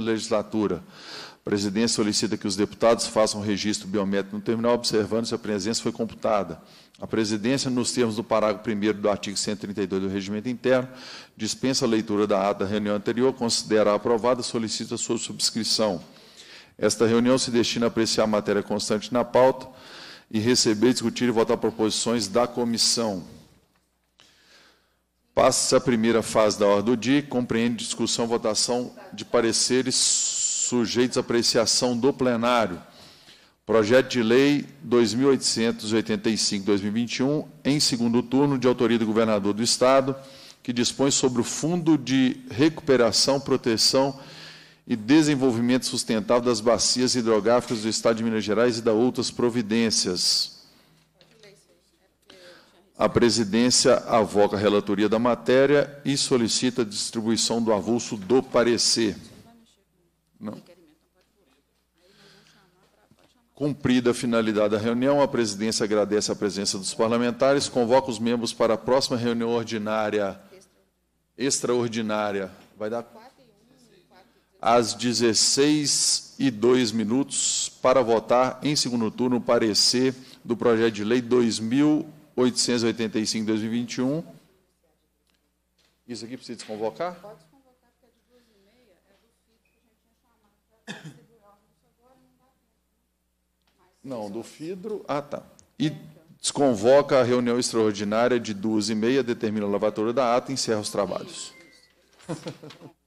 legislatura. A presidência solicita que os deputados façam registro biométrico no terminal, observando se a presença foi computada. A presidência, nos termos do parágrafo 1 do artigo 132 do Regimento Interno, dispensa a leitura da ata da reunião anterior, considera aprovada e solicita sua subscrição. Esta reunião se destina a apreciar a matéria constante na pauta e receber, discutir e votar proposições da comissão. Passa a primeira fase da ordem do dia compreende discussão, votação de pareceres sujeitos à apreciação do plenário. Projeto de Lei 2885-2021, em segundo turno, de autoria do Governador do Estado, que dispõe sobre o Fundo de Recuperação, Proteção e Desenvolvimento Sustentável das Bacias Hidrográficas do Estado de Minas Gerais e da outras providências. A presidência avoca a relatoria da matéria e solicita a distribuição do avulso do parecer. Não. Cumprida a finalidade da reunião, a presidência agradece a presença dos parlamentares, convoca os membros para a próxima reunião ordinária, extraordinária, vai dar às 16 e 2 minutos para votar em segundo turno o parecer do projeto de lei 2000 885 2021. Isso aqui precisa desconvocar? Pode desconvocar, porque é de duas e meia, é do FIT que a gente tinha chamado para segurar o não né? do FIDRO. Ah, tá. E desconvoca a reunião extraordinária de duas e meia, determina a lavatura da ata e encerra os trabalhos. Isso, isso.